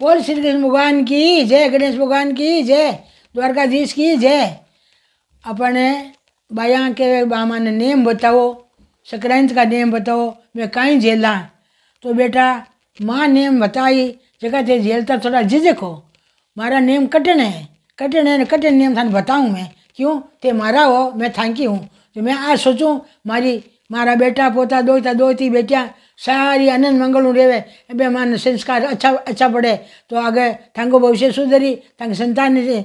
बोल श्री कृष्ण भगवान की जय गणेश भगवान की जय द्वारकाधीश की जय अपने बाया के बामा ने नेम बताओ संक्रांत का नेम बताओ मैं कहीं झेला तो बेटा माँ नेम बताई जगह थे झेलता थोड़ा झिझक हो मारा नेम कठिन है कठिन है कठिन नेम थाने बताऊँ मैं क्यों ते मारा हो मैं थांकी हूँ तो मैं आज सोचूँ मारी मारा बेटा पोता दोता दोती बेटिया सारी आनंद मंगलू रेवे बे मान संस्कार अच्छा अच्छा पड़े तो आगे थांगो भविष्य सुधरी थांग संतान से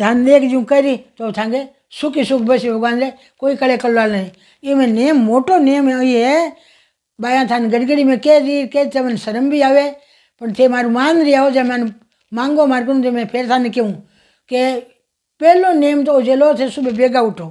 थान देख जू करी तो थांगे सुखी सुख बस भगवान रे कोई कड़े कल्ला नहीं ये मैं नेम मोटो नेम ये है બાયા થાને ગડગડી મેં કહે દી કહે તમને શરમ બી આવે પણ તે મારું માન રહ્યા હો જે મને માંગો માર્ગું જે મેં ફેર થાને કહું કે પહેલો નિયમ તો જેલો છે સુબહ ભેગા ઉઠો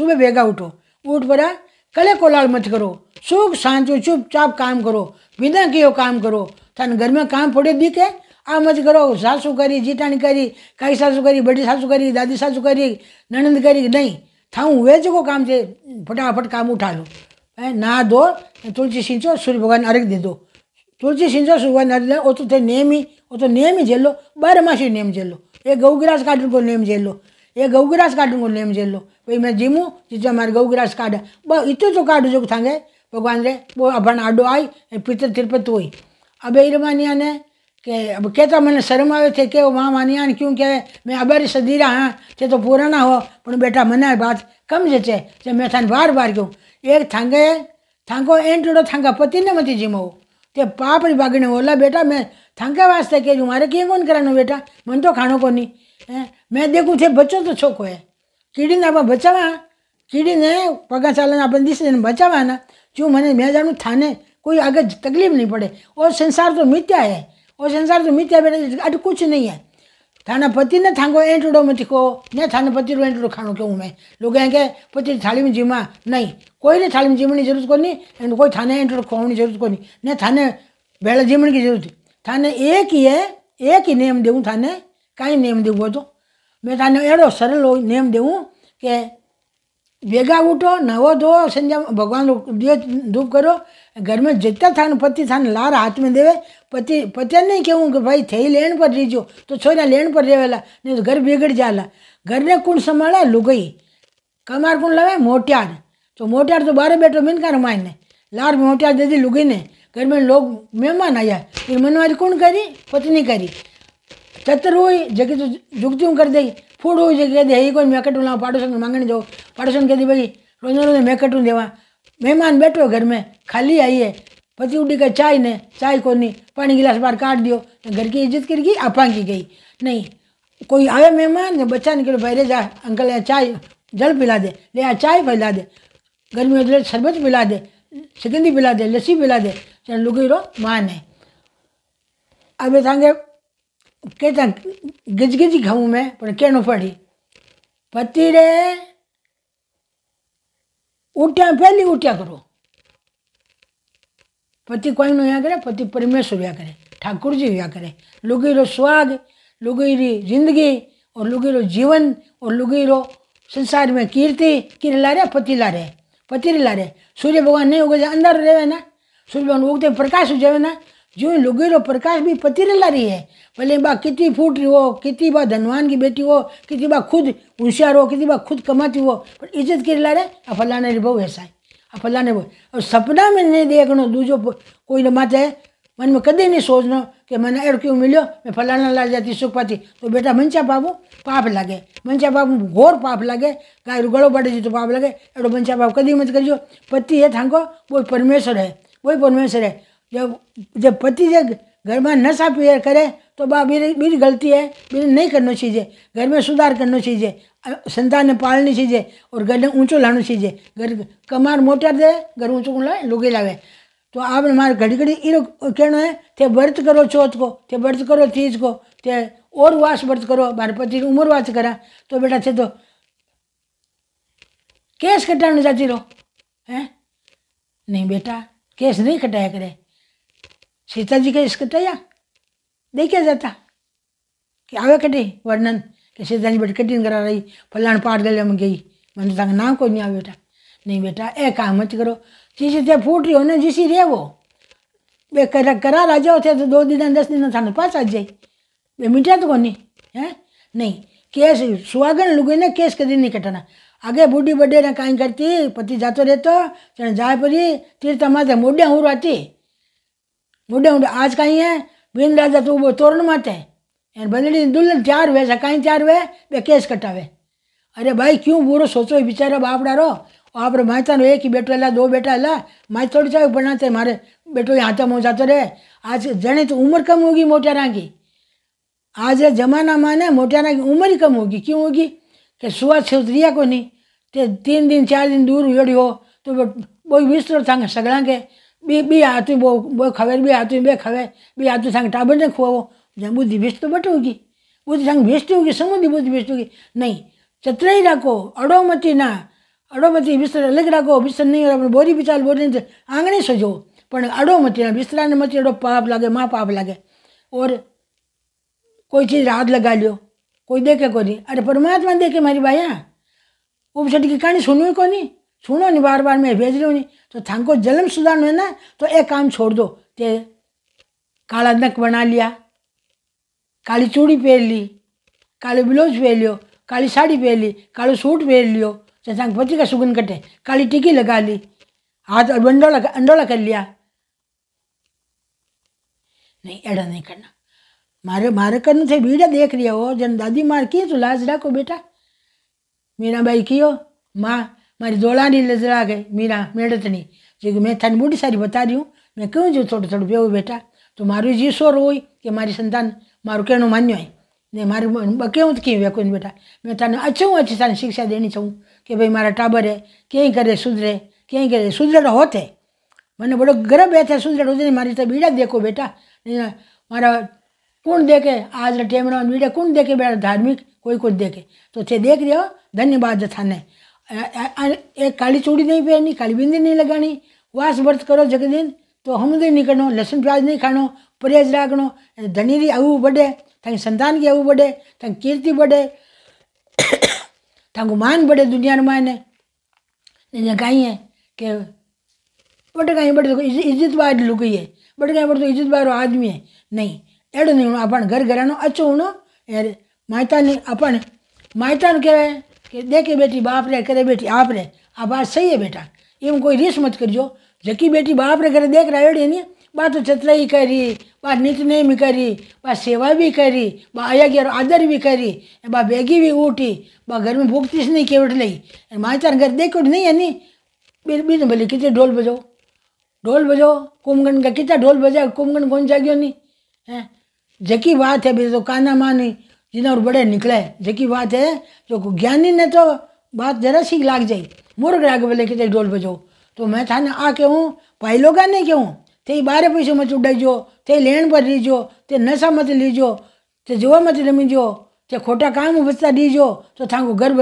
સુબહ ભેગા ઉઠો ઉઠ પરા કલે કોલાળ મત करो सुख शांति चुपचाप काम करो बिना कियो काम करो थाने घर में काम पड़े भी के આ મત કરો સાસુ કરી જીટાણી કરી કાંઈ સાસુ કરી બડી સાસુ કરી દાદી સાસુ કરી નણંદ કરી નહીં થાઉં વેચકો કામ છે ફટાફટ કામ ઉઠાલો એ ના દો તુલજી શિન્ચો સુરી ભગવાન આરે દે દો તુલજી શિન્ચો સુવાન આરે ઓ તો તે નેમ ઈ ઓ તો નેમ ઈ જેલો બાર માશી નેમ જેલો એ ગૌગ્રાશ કાઢ નું નેમ જેલો એ ગૌગ્રાશ કાઢ નું નેમ જેલો ભઈ મે જીમુ જીજા માર ગૌગ્રાશ કાઢ બ ઇતો તો કાઢ જો થાંગે ભગવાન રે ઓ અબન આડો આઈ પીતર થિર પર તુઈ અબે ઈર માનિયાન કે કેતા મને શરમ આવે છે કે ઓ માં માનિયાન કેમ કે મે અબરી સધીરા હા તે તો પુરાણા હો પણ બેટા મને આ વાત કમ જે છે કે મે થાન વાર વાર ક્યું एक थांगे थांगो एंटोड़ो थांगा पति ने मती जिमो ते पापड़ी री बागने ओला बेटा मैं थांका वास्ते कह दू मारे के कौन करानो बेटा मन तो खाणो कोनी मैं देखूं थे बच्चो तो छोको है कीड़ी ने आप बचावा कीड़ी ने पग चालन अपन दिस बचावा ना जो मैंने मैं जानू थाने कोई आगे तकलीफ नहीं पड़े और संसार तो मित्या है और संसार तो मित्या बेटा अट कुछ नहीं है पति ने थांगो एंटुड़ो मत को ने पति रो एंटुड़ो खानो क्यों मैं लोग कहेंगे पति थाली में जिमा नहीं कोई ने थाली में जिमने जरूरत को नहीं एंड कोई थाने एंटुड़ो खोने जरूरत को नहीं ने थाने बेड़ा जिमन की जरूरत थाने एक ही है एक ही नेम देऊँ थाने कहीं नेम देऊँ तो मैं थाने एड़ो सरल नेम देऊँ के ભેગા उठो નવો ધો સંજા भगवान ધૂપ करो घर में जितना था पति थान लार हाथ में देवे पति पति नहीं कहूँ कि भाई थे लेन पर रीजो तो छोरा लेन पर रेवेला नहीं तो घर बिगड़ जाला घर ने कुण संभाला लुगई कमार कुण लवे मोटियार तो मोटियार तो बारह बेटो मिनकार मायने लार मोटियार दे दी लुगई ने घर में लोग मेहमान आया फिर मनवारी कौन करी पत्नी करी चतर हुई जगह तो हूँ कर दई फूड हुई जगह दे कोई मैकेट लाओ पाड़ोसन मांगने जाओ पाड़ोसन कह दी भाई रोज रोज मेकटू देवा मेहमान बैठो घर में खाली आई है पति उड़ी कर चाय ने चाय को नहीं पानी गिलास बार काट दियो घर की इज्जत कर गई की गई नहीं कोई आवे मेहमान ने बच्चा निकलो बहरे जा अंकल यहाँ चाय जल पिला दे ले यहाँ चाय पिला दे गर्मी में शरबत पिला दे सिकंदी पिला दे लस्सी पिला दे चल लुगी रो मान है अब तव्हांखे कहता तव्हां गिजगिजी मैं पर कहना पड़ी पति रे ઉઠ્યા पहली ઉઠ્યા करो पति कोई યા કરે पति परमेश्वर યા करे ठाकुर जी યા करे लुगेरो स्वाग लुगेरी जिंदगी और लुगेरो जीवन और लुगेरो संसार में कीर्ति किर ला रहे पति ला रहे पति ला रहे सूर्य भगवान नहीं उगे अंदर रहे ना सूर्य भगवान उगते प्रकाश हो जाए ना जो लुगेरो प्रकाश भी पति रहला रही है भले बा कितनी फूट रही हो कितनी बा धनवान की बेटी हो कितनी बा खुद होशियार हो कितनी बा खुद कमाती हो पर इज्जत के ला रहे आ फलाने री ऐसा है आ फलाने बहु और सपना में नहीं देखना दूजो कोई ना माता है मन में कदे नहीं सोचना कि मैंने एड क्यों मिलो मैं फलाना ला जाती सुख पाती तो बेटा मनसा बाबू पाप लगे मनसा बाबू घोर पाप लगे गाय गड़ो बढ़े जी तो पाप लगे एडो मंशा बाबू कदी मत करियो पति है थांको वो परमेश्वर है वही परमेश्वर है जब जब पति जब घर में नशा पी करे तो बा मेरी मेरी गलती है मेरे नहीं करना चाहिए घर में सुधार करना चाहिए संतान ने पालनी चाहिए और घर ने ऊँचो लाना चाहिए घर कमार मोटर दे घर ऊँचो लाए लोगे लावे तो आप हमारे घड़ी घड़ी इन कहना है थे व्रत करो चौथ को थे व्रत करो तीज को थे और वास व्रत करो मारे पति की उम्र वास करा तो बेटा थे तो केस कटाने जाती रहो है नहीं बेटा केस नहीं कटाया करे सीता जी का इस्कटया देखे जाता कि आवे कटे वर्णन कि सीता जी बेटी कटिंग करा रही फलान पार गले में गई मैंने तक नाम कोई नहीं आ बेटा नहीं बेटा ए काम मत करो जिस ते फूट रही हो ना जिस रे वो बे कर, करा आ जाओ थे तो दो दिन दस दिन थानू पास आ जाए बे मिटा तो कोनी है नहीं केस सुहागन लुगे ना केस कदी नहीं कटाना आगे बूढ़ी बड्डे ना कहीं करती पति जाते रहते जाए पर तीर्थ माता मोडिया हूँ रहती बुढ़े मुडे आज कहीं है बीन राजा तू तो तोरण मत है एन बंदड़ी दुल्हन तैयार हुए से कहीं तैयार हुए वे केस कटावे अरे भाई क्यों बुरो सोचो बिचारा बापड़ा रो आप माता एक ही बेटो हला दो बेटा हला माँ थोड़ी चाहे बनाते मारे बेटो यहाँ तक मोह जाते रहे आज जने तो उम्र कम होगी मोटियारा की आज जमाना माने मोटियारा की उम्र ही कम होगी क्यों होगी कि सुहा सुधरिया को नहीं तीन दिन चार दिन दूर उड़ी हो तो वो बिस्तर था सगड़ा के बी बी आती वो वो खबर भी आती हूँ खबर बी आती संग टाबर ने खुआ वो जब बुद्धि तो बट होगी बुद्धि संग बेचते होगी समुद्र बुद्धि बेचते होगी नहीं चतरा ही रखो अड़ोमती ना अड़ोमती बिस्तर अलग रखो बिस्तर नहीं रखो बोरी बिचार बोरी नहीं आंगण सजो पर अड़ोमती ना बिस्तरा ने मती अड़ो पाप लगे माँ पाप लगे और कोई चीज़ रात लगा लियो कोई देखे को नहीं अरे परमात्मा देखे मेरी भाई हाँ उपचट की कहानी सुनो को नहीं सुनो नहीं बार बार मैं भेज रही हूँ तो थाको जन्म सुधार है ना तो एक काम छोड़ दो ते काला नक बना लिया काली चूड़ी पहन ली काली ब्लाउज पहन लियो काली साड़ी पहन ली कालो सूट पहन लियो जैसा पति का सुगन कटे काली टिकी लगा ली हाथ और अंडोला अंडोला कर लिया नहीं एड़ा नहीं करना मारे मारे करने थे बीड़ा देख लिया हो जन दादी मार की तो लाज रखो बेटा मेरा बाई की हो माँ मारी दौड़ा गए मीरा मेड़ी जो मैं तेने मोटी सारी बता दी मैं क्यों जो थोड़ा थोड़ा बेहू बेटा तो मारू जीसोर हो मारी संतान मारू कहू मान्य है ने मारू कहूँ तो क्या व्यक्त बेटा मैं तेने अच्छू अच्छी तेने शिक्षा देनी चाहूँ कि भाई मार टाबर है कहीं करे सुधरे कहीं करे सुधरड़ होते मैंने बड़ो गर्भ बैठे सुधरड़ होते मारी तो बीड़ा देखो बेटा नहीं मार कौन देखे आज टेमरा बीड़े कौन देखे बेटा धार्मिक कोई कुछ देखे तो थे देख रहे हो धन्यवाद थाने एक काली चूड़ी नहीं पहननी काली बिंदी नहीं लगानी वास व्रत करो जगदीन तो हमुदय नहीं करणो लहसुन प्याज नहीं खाणो परहेज राखणो धनी री आगू बढ़े थी संतान की आगू बढ़े थी कीर्ति बढ़े थाको मान बढ़े दुनिया में मायने गाई है कि बट गाई बट देखो इज्जत बार लुकी है बट गाई बट तो इज्जत बारो आदमी है नहीं अड़ो नहीं होना अपन घर घरानो अच्छो होना यार मायता नहीं अपन मायता कहवा कि देखे बेटी बाप ने करे बेटी आप ने आ बात सही है बेटा एम कोई रिस मत करजो जकी बेटी बाप ने करे देख रहा है नहीं बा तो चतराई करी बा नित नेम करी बा सेवा भी करी बा आया गया आदर भी करी बा बेगी भी उठी बा घर में भूखती से नहीं केवट लगी माँ चार घर देखो नहीं है नी बिल बिल भले कितने ढोल बजाओ ढोल बजाओ कुमगन का कितना ढोल बजाओ कुमगन कौन जागो नहीं है जकी बात है बे तो काना मानी जिन्हें और बड़े निकले जी बात है जो ज्ञानी ने तो बात जरा सी लाग जाई मुर्ग राग बोले कि ढोल बजाओ तो मैं था ना आ कहूँ पाई लोग नहीं कहूँ ते बारह पैसे मत उड़ाइजो ते लेन पर लीजो ते नशा मत लीजो ते जो मत रमीजो ते खोटा काम बचता दीजो तो थांगो घर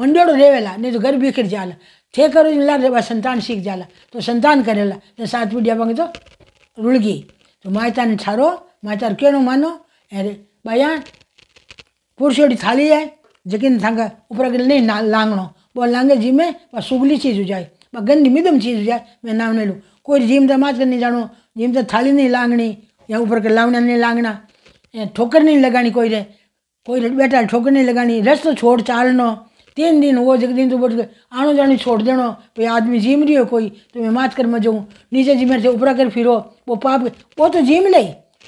मंडोड़ो रेवेला नहीं तो घर बिखर जाल थे करो ला संतान सीख जाला तो संतान करेला तो सात पीढ़िया बंग तो रुड़गी तो माता ने ठारो माता केणो मानो अरे भैया पुरशेड़ी थाली है जकिन संग ऊपर गिल नहीं ना लांगण वो लांगे जी में बस सुगली चीज़ हो जाए वह गंदी मिदम चीज़ हो जाए मैं नाम नहीं लूँ कोई जिम तो माच कर नहीं जानो जिम तो थाली नहीं लांगनी या ऊपर के लावना नहीं लांगना ठोकर नहीं लगानी कोई रे कोई बेटा ठोकर नहीं लगानी तो छोड़ चालनो तीन दिन वो जग दिन तो बोल आनो जानी छोड़ देनो भाई आदमी जिम रही हो कोई तो मैं माच कर मजाऊँ नीचे जिम से ऊपर कर फिरो वो पाप वो तो जिम ले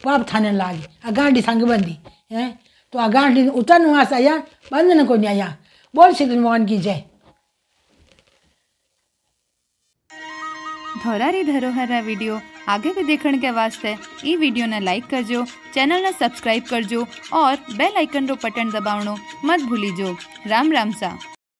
पाप थाने लागे अगाड़ी संग बंदी है तो अगाड़ी उतर वहाँ से आया बंधन को नहीं आया बोल श्री भगवान की जय धोरारी धरोहर ધરોહરના वीडियो आगे भी देखने के वास्ते ई वीडियो ने लाइक कर जो चैनल ने सब्सक्राइब कर जो और बेल आइकन रो बटन दबावनो मत भूली जो राम राम सा